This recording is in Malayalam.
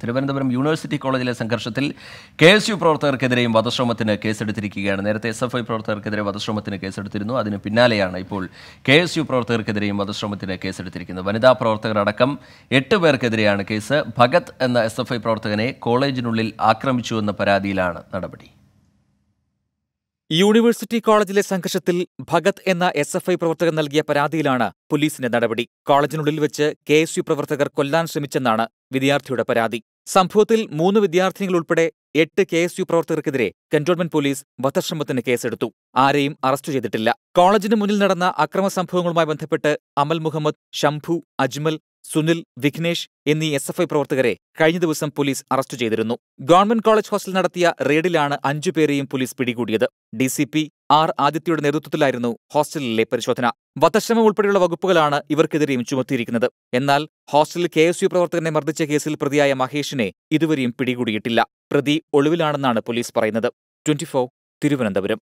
തിരുവനന്തപുരം യൂണിവേഴ്സിറ്റി കോളേജിലെ സംഘർഷത്തിൽ കെ എസ് യു പ്രവർത്തകർക്കെതിരെയും വധശ്രമത്തിന് കേസെടുത്തിരിക്കുകയാണ് നേരത്തെ എസ് എഫ് ഐ പ്രവർത്തകർക്കെതിരെ വധശ്രമത്തിന് കേസെടുത്തിരുന്നു അതിന് പിന്നാലെയാണ് ഇപ്പോൾ കെ എസ് യു പ്രവർത്തകർക്കെതിരെയും വധശ്രമത്തിന് കേസെടുത്തിരിക്കുന്നത് വനിതാ പ്രവർത്തകരടക്കം എട്ട് പേർക്കെതിരെയാണ് കേസ് ഭഗത് എന്ന എസ് എഫ് ഐ പ്രവർത്തകനെ കോളേജിനുള്ളിൽ ആക്രമിച്ചു എന്ന പരാതിയിലാണ് നടപടി യൂണിവേഴ്സിറ്റി കോളേജിലെ സംഘർഷത്തിൽ ഭഗത് എന്ന എസ് എഫ് ഐ പ്രവർത്തകർ നൽകിയ പരാതിയിലാണ് പോലീസിന്റെ നടപടി കോളേജിനുള്ളിൽ വെച്ച് കെ എസ് യു പ്രവർത്തകർ കൊല്ലാൻ ശ്രമിച്ചെന്നാണ് വിദ്യാർത്ഥിയുടെ പരാതി സംഭവത്തിൽ മൂന്ന് വിദ്യാർത്ഥിനികൾ ഉൾപ്പെടെ എട്ട് കെ എസ് യു പ്രവർത്തകർക്കെതിരെ കന്റോൺമെന്റ് പോലീസ് വധശ്രമത്തിന് കേസെടുത്തു ആരെയും അറസ്റ്റ് ചെയ്തിട്ടില്ല കോളേജിന് മുന്നിൽ നടന്ന അക്രമ സംഭവങ്ങളുമായി ബന്ധപ്പെട്ട് അമൽ മുഹമ്മദ് ശംഭു അജ്മൽ സുനിൽ വിഘ്നേഷ് എന്നീ എസ് എഫ് ഐ പ്രവർത്തകരെ കഴിഞ്ഞ ദിവസം പോലീസ് അറസ്റ്റ് ചെയ്തിരുന്നു ഗവൺമെന്റ് കോളേജ് ഹോസ്റ്റൽ നടത്തിയ റെയ്ഡിലാണ് അഞ്ചുപേരെയും പോലീസ് പിടികൂടിയത് ഡി സി പി ആർ ആദിത്യയുടെ നേതൃത്വത്തിലായിരുന്നു ഹോസ്റ്റലിലെ പരിശോധന വധശ്രമം ഉൾപ്പെടെയുള്ള വകുപ്പുകളാണ് ഇവർക്കെതിരെയും ചുമത്തിയിരിക്കുന്നത് എന്നാൽ ഹോസ്റ്റലിൽ കെ എസ് യു പ്രവർത്തകനെ മർദ്ദിച്ച കേസിൽ പ്രതിയായ മഹേഷിനെ ഇതുവരെയും പിടികൂടിയിട്ടില്ല പ്രതി ഒളിവിലാണെന്നാണ് പോലീസ് പറയുന്നത് ട്വന്റി തിരുവനന്തപുരം